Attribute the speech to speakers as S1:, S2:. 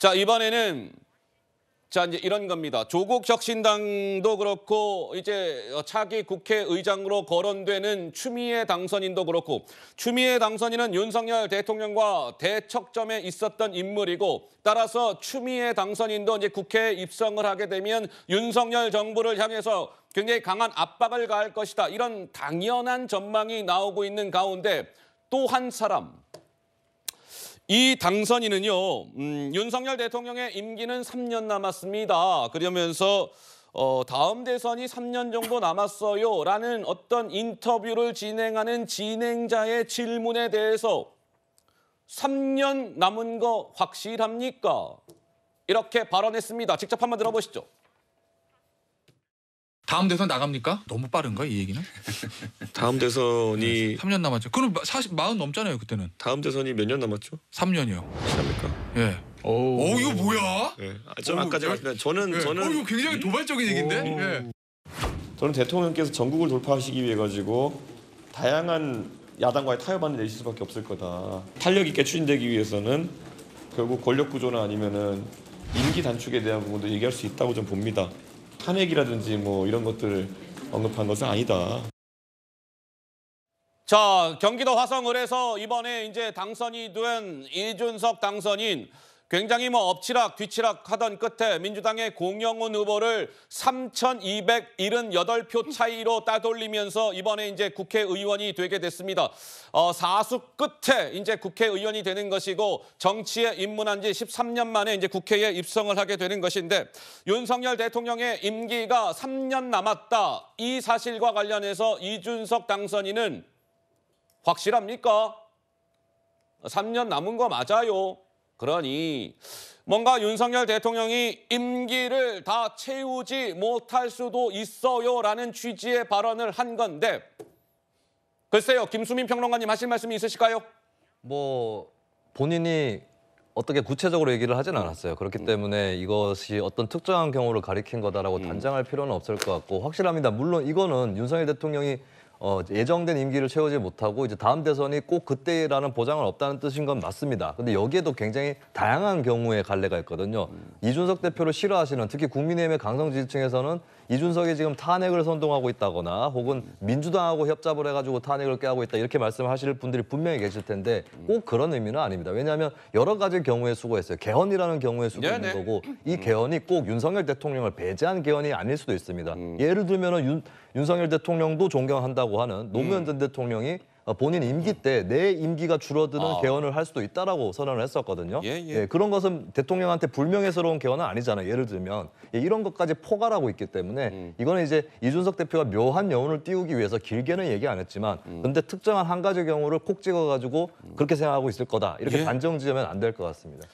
S1: 자, 이번에는 자, 이제 이런 겁니다. 조국 혁신당도 그렇고 이제 차기 국회의장으로 거론되는 추미애 당선인도 그렇고 추미애 당선인은 윤석열 대통령과 대척점에 있었던 인물이고 따라서 추미애 당선인도 이제 국회에 입성을 하게 되면 윤석열 정부를 향해서 굉장히 강한 압박을 가할 것이다. 이런 당연한 전망이 나오고 있는 가운데 또 한 사람 이 당선인은요, 음, 윤석열 대통령의 임기는 3년 남았습니다. 그러면서 어, 다음 대선이 3년 정도 남았어요. 라는 어떤 인터뷰를 진행하는 진행자의 질문에 대해서 3년 남은 거 확실합니까? 이렇게 발언했습니다. 직접 한번 들어보시죠. 다음 대선 나갑니까? 너무 빠른가 이 얘기는? 다음 대선이 3년 남았죠. 그럼 40, 40 넘잖아요 그때는. 다음 대선이 몇 년 남았죠? 3년이요. 시합니까? 예. 오, 오 어, 이거 뭐야? 예. 아, 저 아까 제가 말 저는 예. 저는 어, 이거 굉장히 음? 도발적인 얘기인데. 예. 저는 대통령께서 전국을 돌파하시기 위해 가지고 다양한 야당과의 타협안을 내실 수밖에 없을 거다. 탄력 있게 추진되기 위해서는 결국 권력 구조나 아니면은 임기 단축에 대한 부분도 얘기할 수 있다고 좀 봅니다. 탄핵이라든지 뭐 이런 것들 을 언급한 것은 아니다. 자, 경기도 화성을해서 이번에 이제 당선이 된 이준석 당선인 굉장히 뭐 엎치락 뒤치락 하던 끝에 민주당의 공영훈 후보를 3,278표 차이로 따돌리면서 이번에 이제 국회의원이 되게 됐습니다. 어, 사수 끝에 이제 국회의원이 되는 것이고 정치에 입문한 지 13년 만에 이제 국회에 입성을 하게 되는 것인데 윤석열 대통령의 임기가 3년 남았다. 이 사실과 관련해서 이준석 당선인은 확실합니까? 3년 남은 거 맞아요. 그러니 뭔가 윤석열 대통령이 임기를 다 채우지 못할 수도 있어요라는 취지의 발언을 한 건데 글쎄요 김수민 평론가님 하실 말씀이 있으실까요? 뭐 본인이 어떻게 구체적으로 얘기를
S2: 하진 않았어요. 그렇기 음. 때문에 이것이 어떤 특정한 경우를 가리킨 거다라고 음. 단정할 필요는 없을 것 같고 확실합니다. 물론 이거는 윤석열 대통령이 어, 예정된 임기를 채우지 못하고 이제 다음 대선이 꼭 그때라는 보장은 없다는 뜻인 건 맞습니다. 근데 여기에도 굉장히 다양한 경우의 갈래가 있거든요. 음. 이준석 대표를 싫어하시는 특히 국민의힘의 강성 지지층에서는 이준석이 지금 탄핵을 선동하고 있다거나 혹은 민주당하고 협잡을 해가지고 탄핵을 깨하고 있다 이렇게 말씀하실 분들이 분명히 계실 텐데 꼭 그런 의미는 아닙니다. 왜냐하면 여러 가지 경우에 수고했어요. 개헌이라는 경우에 수고 네, 있는 네. 거고 이 개헌이 꼭 윤석열 대통령을 배제한 개헌이 아닐 수도 있습니다. 음. 예를 들면 윤, 윤석열 대통령도 존경한다고 있다라고 하는 노무현 음. 전 대통령이 어, 본인 임기 때 내 임기가 줄어드는 아. 개헌을 할 수도 있다라고 선언을 했었거든요. 예, 예, 예. 그런 것은 대통령한테 불명예스러운 개헌은 아니잖아요. 예를 들면 예, 이런 것까지 포괄하고 있기 때문에 음. 이거는 이제 이준석 대표가 묘한 여운을 띄우기 위해서 길게는 얘기 안 했지만 음. 근데 특정한 한 가지 경우를 콕 찍어가지고 음. 그렇게 생각하고 있을 거다 이렇게 예. 단정 지으면 안 될 것 같습니다.